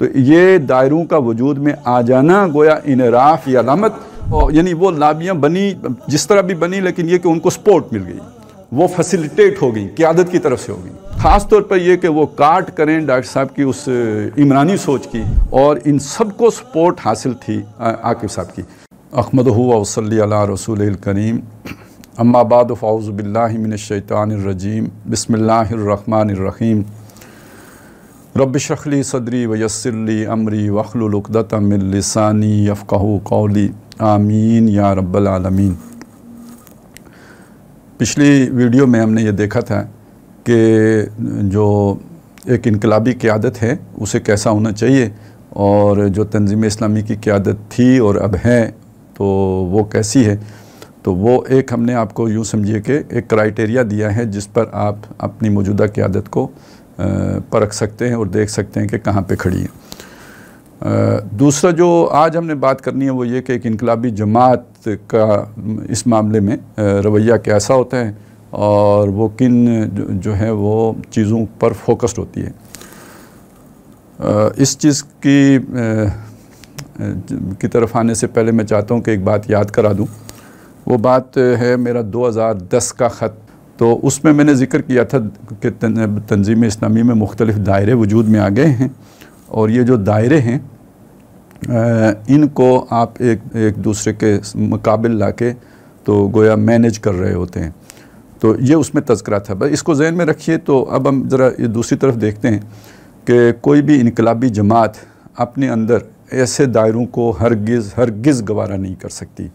तो ये दायरों का वजूद में आ जाना गोया इनराफ या लामत और यानी वो लाबियाँ बनी जिस तरह भी बनी लेकिन ये कि उनको सपोर्ट मिल गई वो फैसिलिटेट हो गई क्यादत की तरफ से हो गई ख़ास तौर पर यह कि वो काट करें डॉक्टर साहब की उस इमरानी सोच की और इन सब को सपोर्ट हासिल थी आकिब साहब की अहमद वसली रसूल करीम अम्माबाद फ़ाउज़बिल्लिमिनशैतानरजीम बसमिल्लर रहीम शखली सदरी यसरली अमरी मिलसानी यफ़ा कौली आमीन या आलमीन पिछली वीडियो में हमने ये देखा था कि जो एक इनकलाबी क़्यादत है उसे कैसा होना चाहिए और जो तंजीम इस्लामी की क़्यादत थी और अब है तो वो कैसी है तो वो एक हमने आपको यूँ समझिए कि एक क्राइटेरिया दिया है जिस पर आप अपनी मौजूदा क़्यादत को परख सकते हैं और देख सकते हैं कि कहाँ पर खड़ी है दूसरा जो आज हमने बात करनी है वो ये कि एक इनकलाबी जमात का इस मामले में रवैया कैसा होता है और वो किन जो है वो चीज़ों पर फोकस्ड होती है इस चीज़ की की तरफ आने से पहले मैं चाहता हूँ कि एक बात याद करा दूँ वो बात है मेरा 2010 का ख़त तो उसमें मैंने जिक्र किया था कि तंजीम इस्लामी में मुख्तलिफ़ दायरे वजूद में आ गए हैं और ये जो दायरे हैं इनको आप एक एक दूसरे के मुकाबल ला के तो गोया मैनेज कर रहे होते हैं तो ये उसमें तस्करा था बस इसको जहन में रखिए तो अब हम ज़रा दूसरी तरफ देखते हैं कि कोई भी इनकलाबी जमात अपने अंदर ऐसे दायरों को हरगिज़ हरगिज़ गवारा नहीं कर सकती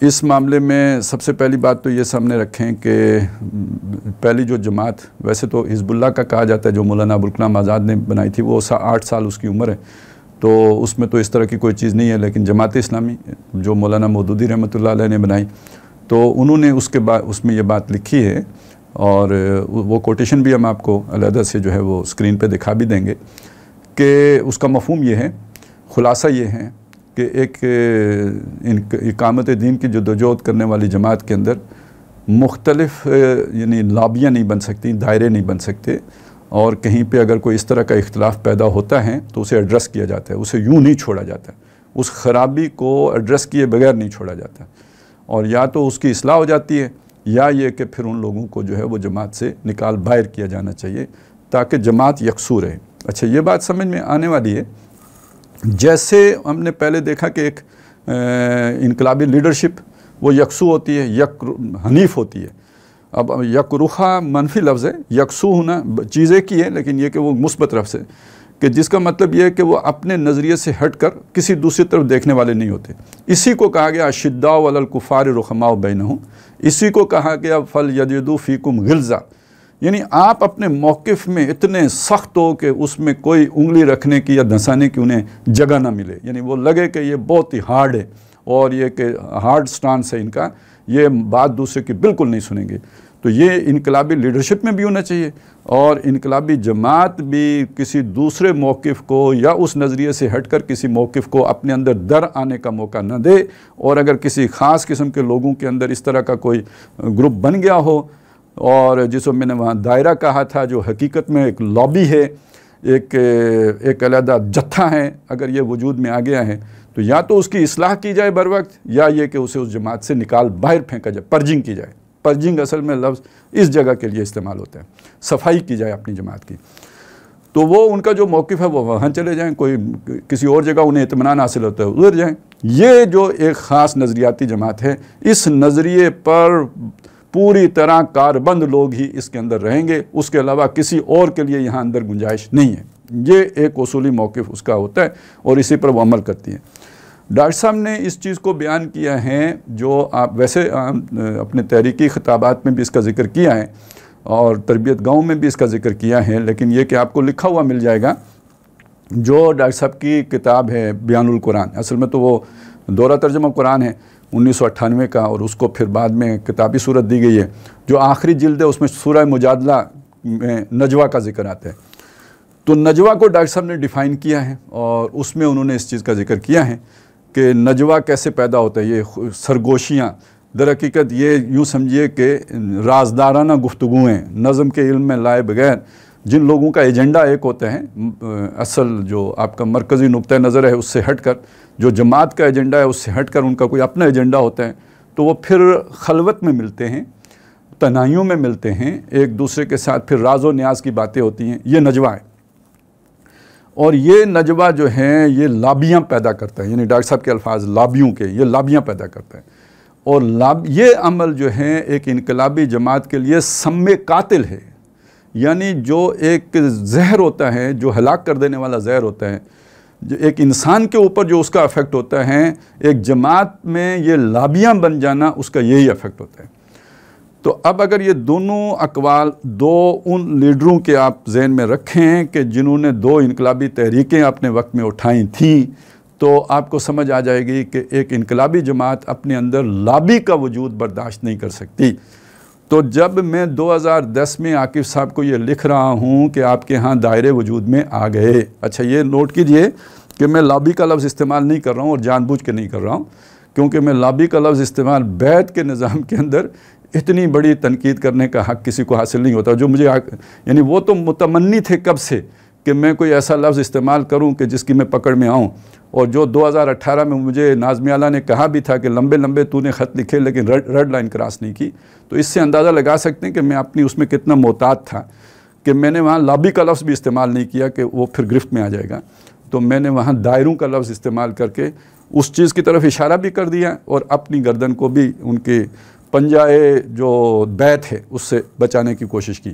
इस मामले में सबसे पहली बात तो ये सामने रखें कि पहली जो जमात वैसे तो हिजबुल्ला का कहा जाता है जो मौलाना अबुलकलाम आज़ाद ने बनाई थी वो सा आठ साल उसकी उम्र है तो उसमें तो इस तरह की कोई चीज़ नहीं है लेकिन जमात इस्लामी जो मौलाना मदूदी रहमत ने बनाई तो उन्होंने उसके बाद उसमें यह बात लिखी है और वो कोटेशन भी हम आपको अलहदा से जो है वो स्क्रीन पर दिखा भी देंगे कि उसका मफहम ये है ख़ुलासा ये है कि एक इकामत दीन की जदोजहद करने वाली जमात के अंदर मुख्तलफ यानी लाबियाँ नहीं बन सकती दायरे नहीं बन सकते और कहीं पर अगर कोई इस तरह का इख्तलाफ पैदा होता है तो उसे एड्रेस किया जाता है उसे यूँ नहीं छोड़ा जाता उस खराबी को एड्रेस किए बगैर नहीं छोड़ा जाता और या तो उसकी असलाह हो जाती है या ये कि फिर उन लोगों को जो है वो जमात से निकाल बाहर किया जाना चाहिए ताकि जमात यकसू रहे अच्छा ये बात समझ में आने वाली है जैसे हमने पहले देखा कि एक इनकलाबी लीडरशिप वो यकसू होती है यक हनीफ होती है अब यकरुखा मनफी लफ्ज़ है यकसू होना चीज़ें की है लेकिन ये कि वो मुस्बत लफ्ज़ है कि जिसका मतलब यह है कि वो अपने नज़रिए से हट कर किसी दूसरी तरफ देखने वाले नहीं होते इसी को कहा गया अशिद्दा वलकुफ़ार रखमा बैन इसी को कहा गया फ़ल यजदू फ़ीकुम गिल्ज़ा यानी आप अपने मौक़ में इतने सख्त हो कि उसमें कोई उंगली रखने की या धंसाने की उन्हें जगह ना मिले यानी वो लगे कि ये बहुत ही हार्ड है और ये कि हार्ड स्टांस है इनका ये बात दूसरे की बिल्कुल नहीं सुनेंगे तो ये इनकलाबी लीडरशिप में भी होना चाहिए और इनकलाबी जमात भी किसी दूसरे मौक़ को या उस नज़रिए से हट कर किसी मौक़ को अपने अंदर दर आने का मौका ना दे और अगर किसी ख़ास किस्म के लोगों के अंदर इस तरह का कोई ग्रुप बन गया हो और जिसको मैंने वहाँ दायरा कहा था जो हकीकत में एक लॉबी है एक एक अलहदा जत्था है अगर ये वजूद में आ गया है तो या तो उसकी असलाह की जाए बर वक्त या ये कि उसे उस जमात से निकाल बाहर फेंका जाए परजिंग की जाए परजिंग असल में लफ्ज़ इस जगह के लिए इस्तेमाल होता है सफाई की जाए अपनी जमात की तो वो उनका जो मौक़ है वो वहाँ चले जाएँ कोई किसी और जगह उन्हें इतमान हासिल होता है उधर जाएँ ये जो एक ख़ास नज़रियाती जमात है इस नज़रिए पर पूरी तरह कारबंद लोग ही इसके अंदर रहेंगे उसके अलावा किसी और के लिए यहाँ अंदर गुंजाइश नहीं है ये एक असूली मौक़ उसका होता है और इसी पर वो अमल करती है डॉक्टर साहब ने इस चीज़ को बयान किया है जो आप वैसे अपने तहरीकी खिताबात में भी इसका जिक्र किया है और तरबियत गाँव में भी इसका जिक्र किया है लेकिन ये कि आपको लिखा हुआ मिल जाएगा जो डॉक्टर साहब की किताब है बयानुल कुरान असल में तो वो दौरा तर्जमा कुरान है उन्नीस का और उसको फिर बाद में किताबी सूरत दी गई है जो आखिरी जिल्द है उसमें सूर्य मुजादला में नजवा का जिक्र आता है तो नजवा को डॉक्टर साहब ने डिफ़ाइन किया है और उसमें उन्होंने इस चीज़ का जिक्र किया है कि नजवा कैसे पैदा होता है ये सरगोशियाँ दर हकीकत ये यूँ समझिए कि राजदाराना गुफ्तगुएँ नज़म के इल्म में लाए बगैर जिन लोगों का एजेंडा एक होते हैं असल जो आपका मरकज़ी नुक़ नज़र है उससे हट कर जो जमात का एजेंडा है उससे हट कर उनका कोई अपना एजेंडा होता है तो वो फिर खलवत में मिलते हैं तनाइयों में मिलते हैं एक दूसरे के साथ फिर राजो न्याज की बातें होती हैं ये नजवा है और ये नजवा जो है ये लाबियाँ पैदा करता है यानी डॉक्टर साहब के अल्फाज लाबियों के ये लाबियाँ पैदा करता है और लाब ये अमल जो है एक इनकलाबी जमात के लिए सम्म कातिल है यानी जो एक जहर होता है जो हलाक कर देने वाला जहर होता है जो एक इंसान के ऊपर जो उसका अफेक्ट होता है एक जमात में ये लाबियाँ बन जाना उसका यही अफेक्ट होता है तो अब अगर ये दोनों अकवाल दो उन लीडरों के आप जहन में रखें कि जिन्होंने दो इनकलाबी तहरीकें अपने वक्त में उठाई थीं तो आपको समझ आ जाएगी कि एक इनकलाबी जमात अपने अंदर लाबी का वजूद बर्दाश्त नहीं कर सकती तो जब मैं 2010 में आकिब साहब को ये लिख रहा हूँ कि आपके यहाँ दायरे वजूद में आ गए अच्छा ये नोट कीजिए कि मैं लॉबी का लफ्ज़ इस्तेमाल नहीं कर रहा हूँ और जानबूझ के नहीं कर रहा हूँ क्योंकि मैं लॉबी का लफ्ज़ इस्तेमाल बैत के निज़ाम के अंदर इतनी बड़ी तनकीद करने का हक़ किसी को हासिल नहीं होता जो मुझे यानी वो तो मुतमनी थे कब से कि मैं कोई ऐसा लफ्ज़ इस्तेमाल करूँ कि जिसकी मैं पकड़ में आऊँ और जो 2018 में मुझे नाजमियाला ने कहा भी था कि लंबे लंबे तूने ख़त लिखे लेकिन रेड रेड लाइन क्रॉस नहीं की तो इससे अंदाज़ा लगा सकते हैं कि मैं अपनी उसमें कितना मोहतात था कि मैंने वहाँ लाबी का लफ्ज़ भी इस्तेमाल नहीं किया कि वो फिर गिरफ्त में आ जाएगा तो मैंने वहाँ दायरों का लफ्ज़ इस्तेमाल करके उस चीज़ की तरफ इशारा भी कर दिया और अपनी गर्दन को भी उनके पंजाए जो बैत है उससे बचाने की कोशिश की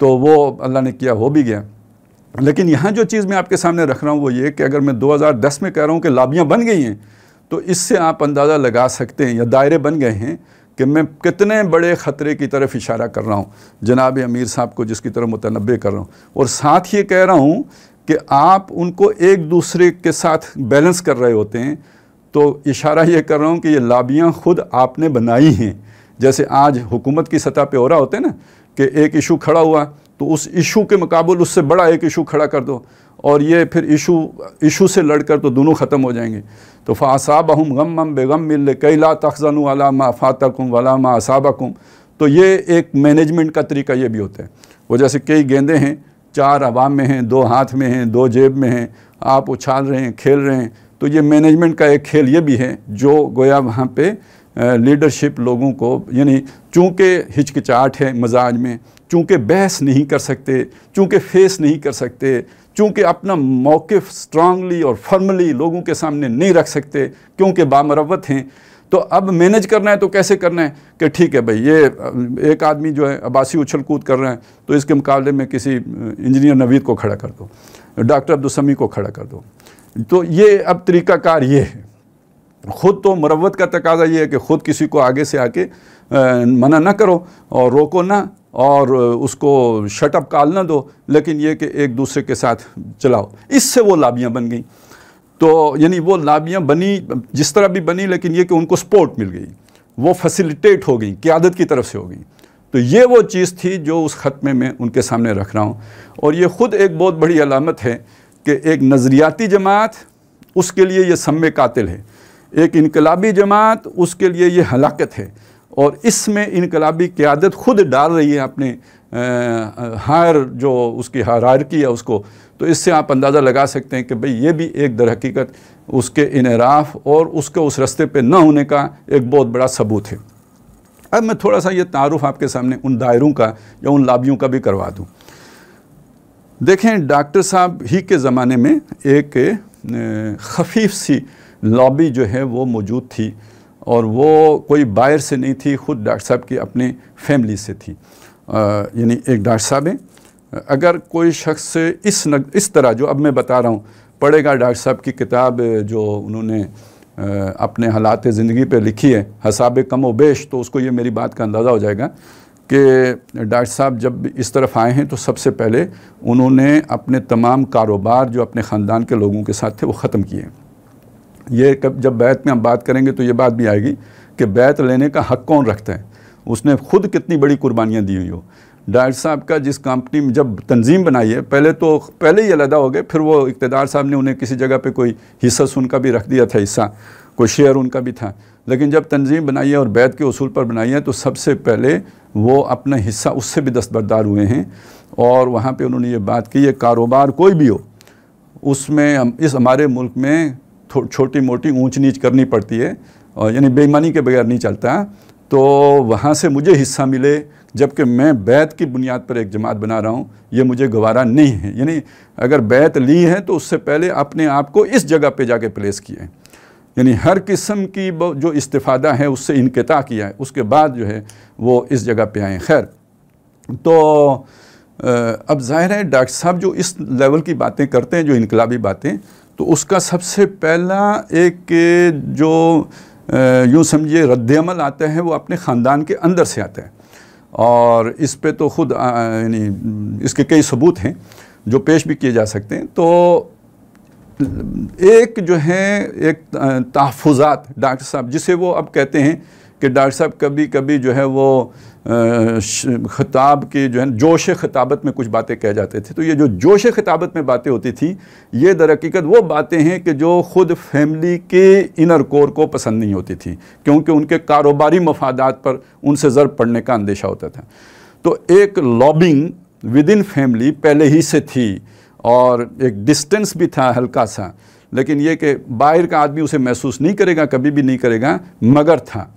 तो वो अल्लाह ने किया हो भी गया लेकिन यहाँ जो चीज़ मैं आपके सामने रख रहा हूँ वो ये कि अगर मैं 2010 में कह रहा हूँ कि लाबियाँ बन गई हैं तो इससे आप अंदाज़ा लगा सकते हैं या दायरे बन गए हैं कि मैं कितने बड़े ख़तरे की तरफ इशारा कर रहा हूँ जनाब अमीर साहब को जिसकी तरफ मुतनबे कर रहा हूँ और साथ ये कह रहा हूँ कि आप उनको एक दूसरे के साथ बैलेंस कर रहे होते हैं तो इशारा ये कर रहा हूँ कि ये लाबियाँ खुद आपने बनाई हैं जैसे आज हुकूमत की सतह पर हो रहा होते हैं ना कि एक इशू खड़ा हुआ तो उस इशू के मुकाबल उससे बड़ा एक इशू खड़ा कर दो और ये फिर इशू इशू से लड़कर तो दोनों ख़त्म हो जाएंगे तो फ़ासाब हम गम मम बेगम मिल कई ला तखजन वाला मा फ़ातकुम वाला मा असाबकुम तो ये एक मैनेजमेंट का तरीका ये भी होता है वो जैसे कई गेंदे हैं चार आवाम में हैं दो हाथ में हैं दो जेब में हैं आप उछाल रहे हैं खेल रहे हैं तो ये मैनेजमेंट का एक खेल ये भी है जो गोया वहाँ पर लीडरशिप लोगों को यानी चूँकि हिचकिचाहट है मजाज में चूँकि बहस नहीं कर सकते चूँकि फेस नहीं कर सकते चूँकि अपना मौक़ स्ट्रांगली और फर्मली लोगों के सामने नहीं रख सकते क्योंकि बामरवत हैं तो अब मैनेज करना है तो कैसे करना है कि ठीक है भाई ये एक आदमी जो है अबासी उछल कूद कर रहे हैं तो इसके मुकाबले में किसी इंजीनियर नवीद को खड़ा कर दो डॉक्टर अब्दुलसमी को खड़ा कर दो तो ये अब तरीकाकार ये है ख़ुद तो मरवत का तकाजा ये है कि ख़ुद किसी को आगे से आके मना ना करो और रोको ना और उसको शटअप काल ना दो लेकिन ये कि एक दूसरे के साथ चलाओ इससे वो लाबियाँ बन गई तो यानी वो लाबियाँ बनी जिस तरह भी बनी लेकिन ये कि उनको सपोर्ट मिल गई वो फैसिलिटेट हो गई क्यादत की तरफ से हो गई तो ये वो चीज़ थी जो उस ख़त में मैं उनके सामने रख रहा हूँ और ये ख़ुद एक बहुत बड़ी अलामत है कि एक नज़रियाती जमात उसके लिए ये सब कातिल है एक इनकलाबी जमात उसके लिए ये हलाकत है और इसमें इनकलाबी क़्यादत खुद डाल रही है अपने हायर जो उसकी हरारकी है उसको तो इससे आप अंदाज़ा लगा सकते हैं कि भाई ये भी एक दर हकीकत उसके इनराफ और उसके उस रस्ते पे ना होने का एक बहुत बड़ा सबूत है अब मैं थोड़ा सा ये तारुफ आपके सामने उन दायरों का या उन लाबियों का भी करवा दूँ देखें डॉक्टर साहब ही के ज़माने में एक खफीफ सी लॉबी जो है वो मौजूद थी और वो कोई बायर से नहीं थी ख़ुद डॉक्टर साहब की अपनी फैमिली से थी यानी एक डॉक्टर साहब हैं अगर कोई शख्स इस नग, इस तरह जो अब मैं बता रहा हूँ पढ़ेगा डॉक्टर साहब की किताब जो उन्होंने अपने हालात ज़िंदगी पर लिखी है हसाब कम वेश तो उसको ये मेरी बात का अंदाज़ा हो जाएगा कि डॉक्टर साहब जब इस तरफ आए हैं तो सबसे पहले उन्होंने अपने तमाम कारोबार जो अपने ख़ानदान के लोगों के साथ थे वो ख़त्म किए हैं ये कब जब बैत में हम बात करेंगे तो ये बात भी आएगी कि बैत लेने का हक कौन रखता है उसने खुद कितनी बड़ी कुर्बानियाँ दी हुई हो डायर साहब का जिस कंपनी में जब तंजीम बनाई है पहले तो पहले ही अलहदा हो गए फिर वो इकतदार साहब ने उन्हें किसी जगह पे कोई हिस्सा उनका भी रख दिया था हिस्सा कोई शेयर उनका भी था लेकिन जब तंजीम बनाई है और बैत के असूल पर बनाई है तो सबसे पहले वो अपना हिस्सा उससे भी दस्तबरदार हुए हैं और वहाँ पर उन्होंने ये बात की है कारोबार कोई भी हो उसमें इस हमारे मुल्क में छोटी मोटी ऊंच नीच करनी पड़ती है और यानी बेईमानी के बगैर नहीं चलता तो वहाँ से मुझे हिस्सा मिले जबकि मैं बैत की बुनियाद पर एक जमात बना रहा हूँ ये मुझे गवारा नहीं है यानी अगर बैत ली है तो उससे पहले अपने आप को इस जगह पे जाके प्लेस किए यानी हर किस्म की जो इस्तीफ़ादा है उससे इनकता किया है उसके बाद जो है वो इस जगह पे आए खैर तो अब जाहिर है डॉक्टर साहब जो इस लेवल की बातें करते हैं जो इनकलाबी बातें तो उसका सबसे पहला एक जो यूँ समझिए रद्दमल आते हैं वो अपने ख़ानदान के अंदर से आते हैं और इस पे तो ख़ुद यानी इसके कई सबूत हैं जो पेश भी किए जा सकते हैं तो एक जो है एक तहफ़ात डॉक्टर साहब जिसे वो अब कहते हैं कि डॉक्टर साहब कभी कभी जो है वो खिताब के जो है जोश खिताबत में कुछ बातें कह जाते थे तो ये जो जोश खिताबत में बातें होती थी ये दरक़ीकत वो बातें हैं कि जो ख़ुद फैमिली के इनर कोर को पसंद नहीं होती थी क्योंकि उनके कारोबारी मफादात पर उनसे ज़रब पड़ने का अंदेशा होता था तो एक लॉबिंग विद इन फैमिली पहले ही से थी और एक डिस्टेंस भी था हल्का सा लेकिन ये कि बाहर का आदमी उसे महसूस नहीं करेगा कभी भी नहीं करेगा मगर था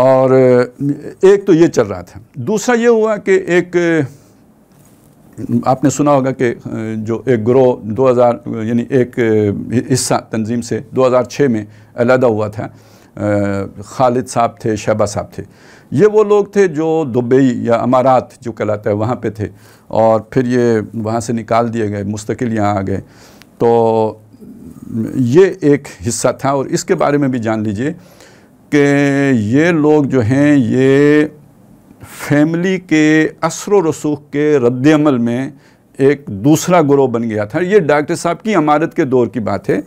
और एक तो ये चल रहा था दूसरा ये हुआ कि एक आपने सुना होगा कि जो एक ग्रोह 2000 यानी एक हिस्सा तंजीम से 2006 में अलहदा हुआ था खालिद साहब थे शहबा साहब थे ये वो लोग थे जो दुबई या अमारात जो कहलाता है वहाँ पे थे और फिर ये वहाँ से निकाल दिए गए मुस्तकिल यहाँ आ गए तो ये एक हिस्सा था और इसके बारे में भी जान लीजिए कि ये लोग जो हैं ये फैमिली के असर रसूख के रद्दमल में एक दूसरा ग्रोह बन गया था ये डॉक्टर साहब की इमारत के दौर की बात है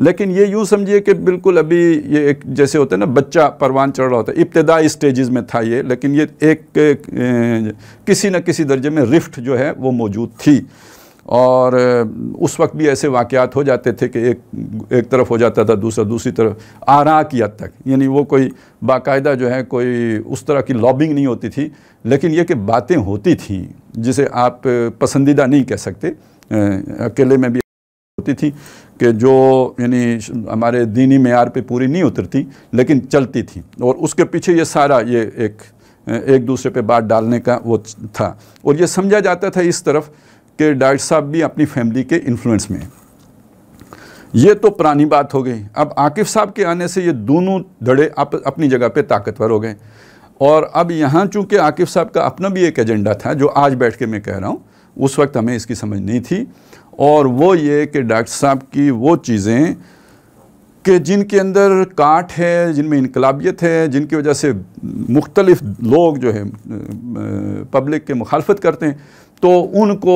लेकिन ये यूँ समझिए कि बिल्कुल अभी ये एक जैसे होता है ना बच्चा परवान चढ़ रहा होता है इब्तदाई स्टेजेस में था ये लेकिन ये एक, एक, एक किसी न किसी दर्जे में रिफ्ट जो है वो मौजूद थी और उस वक्त भी ऐसे वाक़ात हो जाते थे कि एक एक तरफ हो जाता था दूसरा दूसरी तरफ आरा की हद तक यानी वो कोई बाकायदा जो है कोई उस तरह की लॉबिंग नहीं होती थी लेकिन ये कि बातें होती थी जिसे आप पसंदीदा नहीं कह सकते अकेले में भी होती थी कि जो यानी हमारे दीनी मैार पे पूरी नहीं उतरती लेकिन चलती थी और उसके पीछे ये सारा ये एक एक दूसरे पर बात डालने का वो था और ये समझा जाता था इस तरफ कि डॉक्टर साहब भी अपनी फैमिली के इन्फ्लुएंस में ये तो पुरानी बात हो गई अब आकिफ साहब के आने से ये दोनों धड़े अप, अपनी जगह पे ताकतवर हो गए और अब यहाँ चूँकि आकिफ साहब का अपना भी एक एजेंडा था जो आज बैठ के मैं कह रहा हूँ उस वक्त हमें इसकी समझ नहीं थी और वो ये कि डॉक्टर साहब की वो चीज़ें कि जिनके अंदर काट है जिनमें इनकलाबियत है जिनकी वजह से मुख्तलिफ़ लोग जो है पब्लिक के मुखालफत करते हैं तो उनको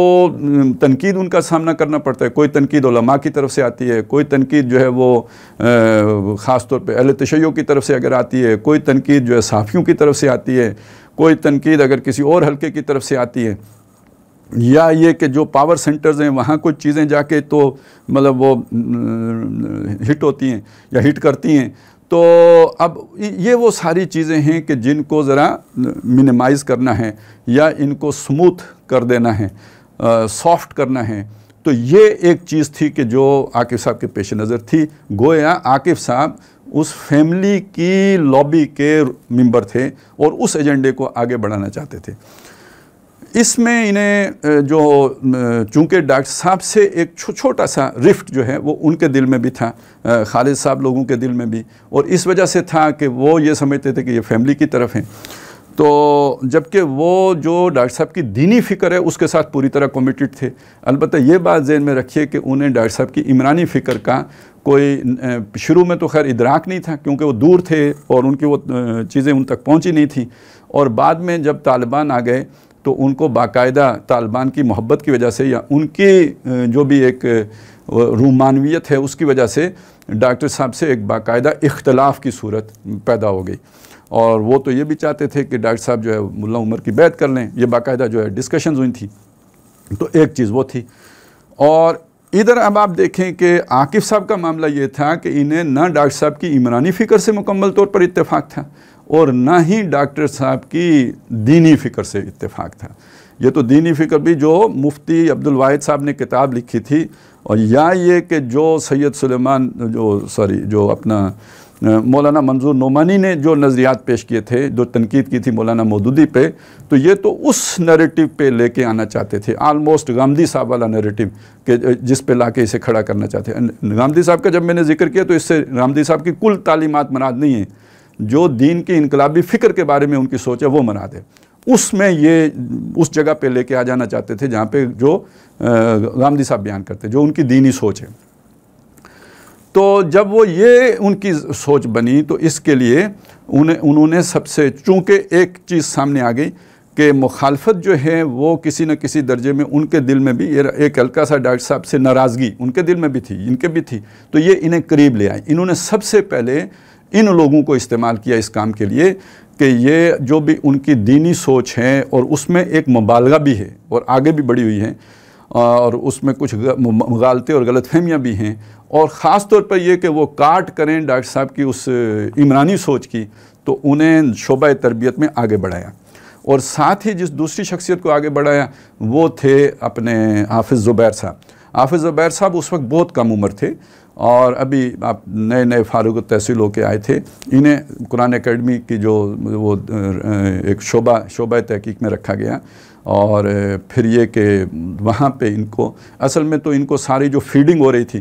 तनकीद उनका सामना करना पड़ता है कोई तनकीद उलमा की तरफ से आती है कोई तनकीद जो है वो ख़ास तौर पर अहल तशैयों की तरफ से अगर आती है कोई तनकीद जो है सहाफ़ियों की तरफ से आती है कोई तनकीद अगर किसी और हल्के की तरफ से आती है या ये कि जो पावर सेंटर्स हैं वहाँ कुछ चीज़ें जाके तो मतलब वो हिट होती हैं या हिट करती हैं तो अब ये वो सारी चीज़ें हैं कि जिनको ज़रा मिनिमाइज करना है या इनको स्मूथ कर देना है सॉफ्ट करना है तो ये एक चीज़ थी कि जो आकिफ साहब के पेश नज़र थी गोया आकिफ साहब उस फैमिली की लॉबी के मेंबर थे और उस एजेंडे को आगे बढ़ाना चाहते थे इसमें इन्हें जो चूँकि डॉक्टर साहब से एक छो, छोटा सा रिफ्ट जो है वो उनके दिल में भी था खालिद साहब लोगों के दिल में भी और इस वजह से था कि वो ये समझते थे कि ये फैमिली की तरफ हैं तो जबकि वो जो डॉक्टर साहब की दीनी फ़िक्र है उसके साथ पूरी तरह कमिटेड थे अलबत्त ये बात जहन में रखिए कि उन्हें डॉक्टर साहब की इमरानी फ़िक्र का कोई शुरू में तो खैर इदराक नहीं था क्योंकि वो दूर थे और उनकी वो चीज़ें उन तक पहुंची नहीं थी और बाद में जब तालिबान आ गए तो उनको बाकायदा तालिबान की मोहब्बत की वजह से या उनकी जो भी एक रूमानवियत है उसकी वजह से डॉक्टर साहब से एक बाकायदा इख्तलाफ की सूरत पैदा हो गई और वो तो ये भी चाहते थे कि डॉक्टर साहब जो है मुल्ला उमर की बैत कर लें ये बाकायदा जो है डिस्कशन हुई थी तो एक चीज़ वो थी और इधर अब आप देखें कि आकिफ़ साहब का मामला ये था कि इन्हें ना डॉक्टर साहब की इमरानी फ़िक्र से मुकम्मल तौर पर इतफ़ाक़ था और ना ही डॉक्टर साहब की दीनी फ़िक्र से इतफाक़ था ये तो दीनी फ़िक्र भी जो मुफ्ती अब्दुल वाहिद साहब ने किताब लिखी थी और या ये कि जो सैयद सुलेमान जो सॉरी जो अपना मौलाना मंजूर नोमानी ने जो नज़रियात पेश किए थे जो तनकीद की थी मौलाना मोदूदी पे तो ये तो उस नरेटिव पे लेके आना चाहते थे आलमोस्ट गांधी साहब वाला नरेटिव के जिस पे लाके इसे खड़ा करना चाहते हैं गांधी साहब का जब मैंने जिक्र किया तो इससे गांधी साहब की कुल तालीमत मनाद नहीं है जो दीन की इनकलाबी फ़िक्र के बारे में उनकी सोच है वो मना दे उसमें ये उस जगह पे लेके आ जाना चाहते थे जहाँ पे जो गांधी साहब बयान करते जो उनकी दीनी सोच है तो जब वो ये उनकी सोच बनी तो इसके लिए उन्हें उन्होंने सबसे चूँकि एक चीज़ सामने आ गई कि मुखालफत जो है वो किसी न किसी दर्जे में उनके दिल में भी एक हल्का सा डॉक्टर साहब से नाराज़गी उनके दिल में भी थी इनके भी थी तो ये इन्हें करीब ले आए इन्होंने सबसे पहले इन लोगों को इस्तेमाल किया इस काम के लिए कि ये जो भी उनकी दीनी सोच है और उसमें एक मुबालगा भी है और आगे भी बढ़ी हुई है और उसमें कुछ मगालतें और गलत फहमियाँ भी हैं और ख़ास तौर पर यह कि वो काट करें डॉक्टर साहब की उस इमरानी सोच की तो उन्हें शोबा तरबियत में आगे बढ़ाया और साथ ही जिस दूसरी शख्सियत को आगे बढ़ाया वो थे अपने हाफिज़ ज़ुबैर साहब हाफिज़ ज़ुबैर साहब उस वक्त बहुत कम उम्र थे और अभी आप नए नए फारूक तहसील होके आए थे इन्हें कुरान अकेडमी की जो वो एक शोबा शोबा तहकीक में रखा गया और फिर ये कि वहाँ पे इनको असल में तो इनको सारी जो फीडिंग हो रही थी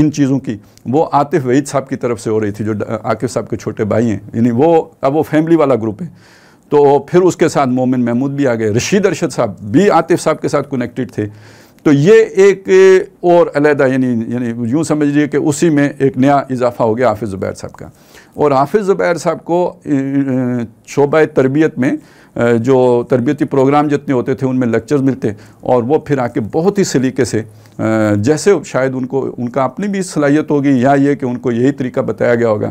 इन चीज़ों की वो आतिफ वहीद साहब की तरफ से हो रही थी जो आकिफ साहब के छोटे भाई हैं यानी वो अब वो फैमिली वाला ग्रुप है तो फिर उसके साथ मोमिन महमूद भी आ गए रशीद अरशद साहब भी आतिफ साहब के साथ कनेक्टेड थे तो ये एक और अलहदा यानी यानी यूँ समझिए कि उसी में एक नया इजाफा हो गया हाफिज़ ज़ुबैर साहब का और हाफिज़ ज़ुबैर साहब को शोबा तरबियत में जो तरबियती प्रोग्राम जितने होते थे उनमें लेक्चर्स मिलते और वो फिर आके बहुत ही सलीके से जैसे शायद उनको उनका अपनी भी सलाहियत होगी या ये कि उनको यही तरीका बताया गया होगा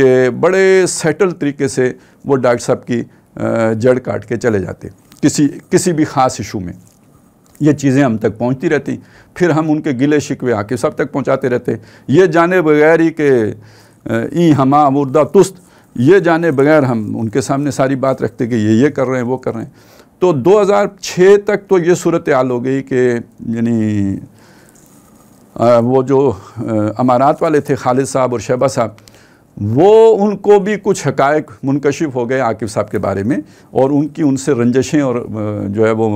कि बड़े सेटल तरीके से वो डॉक्टर साहब की जड़ काट के चले जाते किसी किसी भी ख़ास इशू में ये चीज़ें हम तक पहुंचती रहती फिर हम उनके गिले शिकवे आके सब तक पहुंचाते रहते ये जाने बगैर ही के ई हमा मुर्दा तुस्त ये जाने बगैर हम उनके सामने सारी बात रखते कि ये ये कर रहे हैं वो कर रहे हैं तो 2006 तक तो ये सूरत हाल हो गई कि यानी वो जो अमारात वाले थे खालिद साहब और शहबा साहब वो उनको भी कुछ हकायक मुनकशिफ हो गए आकिब साहब के बारे में और उनकी उनसे रंजशें और जो है वो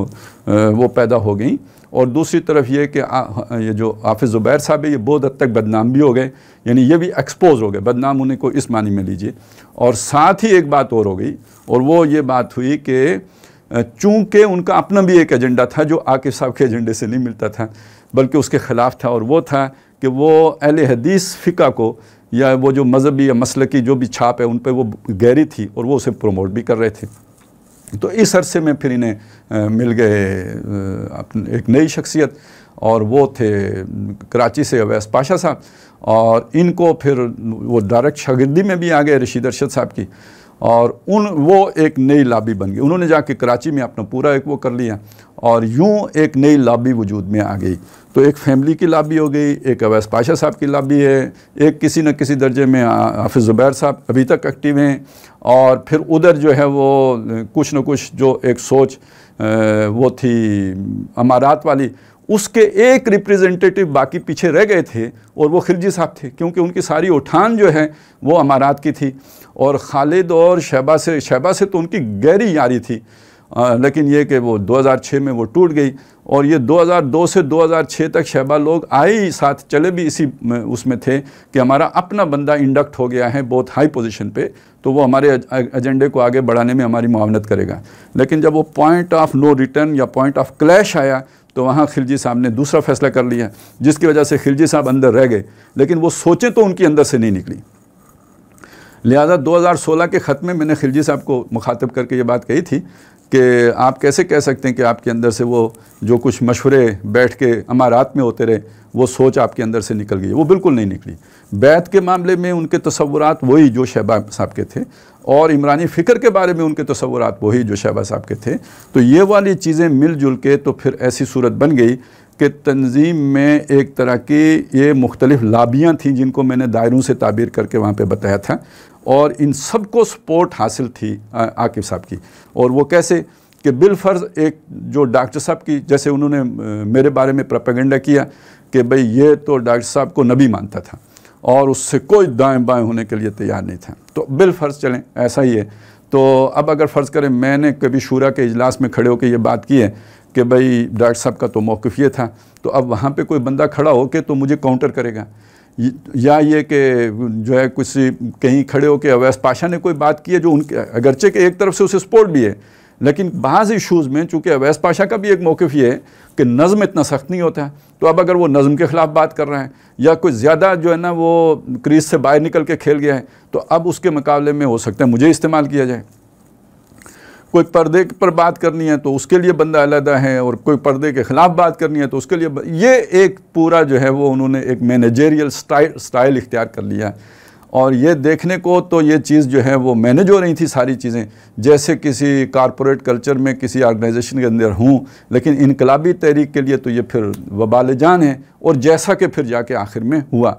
वो पैदा हो गई और दूसरी तरफ ये कि ये जो आफि ज़ुबैर साहब है ये बहुत हद तक बदनाम भी हो गए यानी ये भी एक्सपोज हो गए बदनाम होने को इस मानी में लीजिए और साथ ही एक बात और हो गई और वो ये बात हुई कि चूँकि उनका अपना भी एक एजेंडा था जो आकिब साहब के एजेंडे से नहीं मिलता था बल्कि उसके ख़िलाफ़ था और वो था कि वो अहल हदीस फ़िका को या वो जो मजहबी या मसल की जो भी छाप है उन पर वो गहरी थी और वो उसे प्रमोट भी कर रहे थे तो इस अरसे में फिर इन्हें मिल गए एक नई शख्सियत और वो थे कराची से अवैस पाशा साहब और इनको फिर वो डायरेक्ट शागिर्दी में भी आ गए रशीद अरशद साहब की और उन वो एक नई लॉबी बन गई उन्होंने जाके कराची में अपना पूरा एक वो कर लिया और यूँ एक नई लॉबी वजूद में आ गई तो एक फैमिली की लॉबी हो गई एक अवैस पाशा साहब की लॉबी है एक किसी न किसी दर्जे में हाफिज़ ज़ुबैर साहब अभी तक एक्टिव हैं और फिर उधर जो है वो कुछ न कुछ जो एक सोच वो थी अमारात वाली उसके एक रिप्रेजेंटेटिव बाकी पीछे रह गए थे और वो खिलजी साहब थे क्योंकि उनकी सारी उठान जो है वो अमारात की थी और खालिद और शहबा से शहबा से तो उनकी गहरी यारी थी आ, लेकिन ये कि वो 2006 में वो टूट गई और ये 2002 से 2006 तक शहबा लोग आए ही साथ चले भी इसी उसमें थे कि हमारा अपना बंदा इंडक्ट हो गया है बहुत हाई पोजीशन पे तो वो हमारे एजेंडे को आगे बढ़ाने में हमारी मावनत करेगा लेकिन जब वो पॉइंट ऑफ नो रिटर्न या पॉइंट ऑफ क्लैश आया तो वहाँ खिलजी साहब ने दूसरा फैसला कर लिया जिसकी वजह से खिलजी साहब अंदर रह गए लेकिन वो सोचें तो उनकी अंदर से नहीं निकली लिहाजा 2016 के ख़त में मैंने खिलजी साहब को मुखातब करके ये बात कही थी कि आप कैसे कह सकते हैं कि आपके अंदर से वो जो कुछ मशवरे बैठ के अमारात में होते रहे वो सोच आपके अंदर से निकल गई वो बिल्कुल नहीं निकली बैत के मामले में उनके तस्वुरात वही जो शहबाब साहब के थे और इमरानी फ़िक्र के बारे में उनके तस्वूर वही जो शहबा साहब के थे तो ये वाली चीज़ें मिलजुल के तो फिर ऐसी सूरत बन गई कि तंजीम में एक तरह की ये मुख्तलिफ़ लाबियाँ थीं जिनको मैंने दायरों से ताबीर करके वहाँ पर बताया था और इन सब को सपोर्ट हासिल थी आकिब साहब की और वो कैसे कि बिलफर्ज एक जो डॉक्टर साहब की जैसे उन्होंने मेरे बारे में प्रपेगेंडा किया कि भाई ये तो डॉक्टर साहब को नबी मानता था और उससे कोई दाएं बाएं होने के लिए तैयार नहीं था तो बिल फ़र्ज चलें ऐसा ही है तो अब अगर फ़र्ज़ करें मैंने कभी शूरा के इजलास में खड़े होकर ये बात की है कि भाई डॉक्टर साहब का तो मौक़ ये था तो अब वहाँ पर कोई बंदा खड़ा होकर तो मुझे काउंटर करेगा या ये कि जो है कुछ कहीं खड़े होकर अवैस पाशा ने कोई बात की है जो उनके अगरचे के एक तरफ से उसे सपोर्ट भी है लेकिन बाज़ इशूज़ में चूँकि अवैस पाशा का भी एक मौक़ ये है कि नज़म इतना सख्त नहीं होता है तो अब अगर वो नज़म के ख़िलाफ़ बात कर रहे हैं या कोई ज़्यादा जो है ना वो क्रीज से बाहर निकल के खेल गया है तो अब उसके मुकाबले में हो सकता है मुझे इस्तेमाल किया जाए कोई पर्दे पर बात करनी है तो उसके लिए बंदा अलहदा है और कोई पर्दे के ख़िलाफ़ बात करनी है तो उसके लिए ये एक पूरा जो है वो उन्होंने एक मैनेजेरियल स्टाइल स्टाइल इख्तियार कर लिया है और ये देखने को तो ये चीज़ जो है वो मैनेज हो रही थी सारी चीज़ें जैसे किसी कारपोरेट कल्चर में किसी ऑर्गेनाइजेशन के अंदर हूँ लेकिन इनकलाबी तहरीक के लिए तो ये फिर वबाल जान है और जैसा कि फिर जाके आखिर में हुआ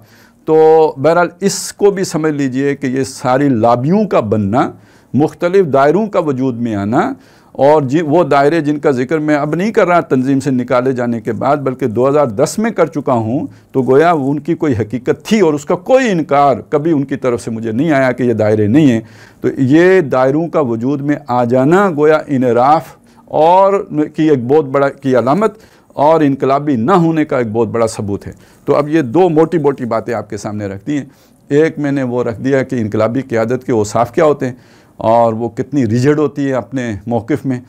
तो बहरहाल इसको भी समझ लीजिए कि ये सारी लाबियों का बनना मुख्तलिफ़ दायरों का वजूद में आना और जी वो दायरे जिनका जिक्र मैं अब नहीं कर रहा तंजीम से निकाले जाने के बाद बल्कि 2010 में कर चुका हूँ तो गोया उनकी कोई हकीकत थी और उसका कोई इनकार कभी उनकी तरफ से मुझे नहीं आया कि ये दायरे नहीं हैं तो ये दायरों का वजूद में आ जाना गोया इनराफ और की एक बहुत बड़ा की अलामत और इनकलाबी ना होने का एक बहुत बड़ा सबूत है तो अब ये दो मोटी मोटी बातें आपके सामने रखती हैं एक मैंने वो रख दिया कि इनकलाबी क़्यादत के वसाफ क्या होते हैं और वो कितनी रिजिड होती है अपने मौक़ में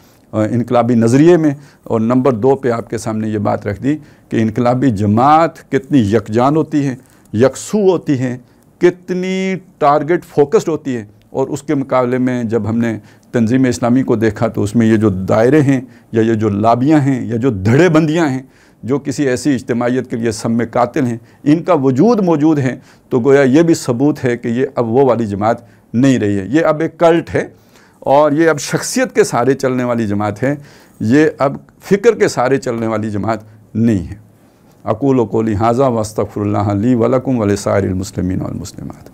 इनकलाबी नज़रिए में और नंबर दो पे आपके सामने ये बात रख दी कि इनकलाबी जमात कितनी यकजान होती है यकसू होती है कितनी टारगेट फोकस्ड होती है और उसके मुकाबले में जब हमने तंजीम इस्लामी को देखा तो उसमें ये जो दायरे हैं या ये जो लाबियाँ हैं या जो धड़े बंदियाँ हैं जो किसी ऐसी इज्तमाहीत के लिए सब में कातिल हैं इनका वजूद मौजूद है तो गोया ये भी सबूत है कि ये अब वो वाली जमात नहीं रही है ये अब एक कल्ट है और ये अब शख्सियत के सहारे चलने वाली जमात है ये अब फ़िक्र के सहारे चलने वाली जमात नहीं है अकूल कोली हाजा वस्तफ़रल ली वलकुम वलसार सारमसलिमिन और